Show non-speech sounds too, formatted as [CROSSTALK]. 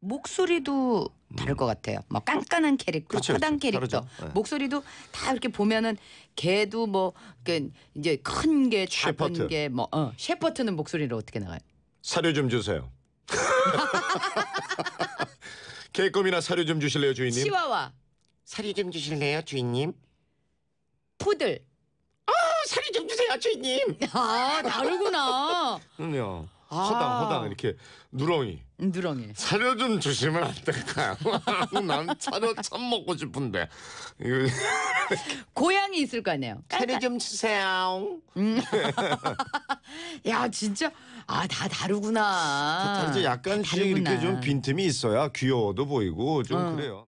목소리도 음. 다를 것 같아요. 뭐 깐깐한 캐릭터, 그렇죠, 허당 그렇죠. 캐릭터, 다르죠. 네. 목소리도 다 이렇게 보면은 개도 뭐 그 이제 큰 게, 작은 셰 게, 뭐 어, 셰퍼트는 목소리를 어떻게 나가요? 사료 좀 주세요. [LAUGHS] 개껌이나 사료 좀 주실래요, 주인님? 치와와, 사료 좀 주실래요, 주인님? 푸들, 사리 좀 주세요, 주인님. 아, 다르구나. 음요. 아. 허당 허당 이렇게 누렁이 누렁이 사료 좀 주시면 안 될까요? [LAUGHS] 난 사료 참 먹고 싶은데 이거 [LAUGHS] 고양이 있을 거 아니에요. 사료 좀 주세요. 음. [LAUGHS] 야 진짜 아 다 다르구나. 다 이제 약간씩 다르구나. 이렇게 좀 빈틈이 있어야 귀여워도 보이고 좀 어. 그래요.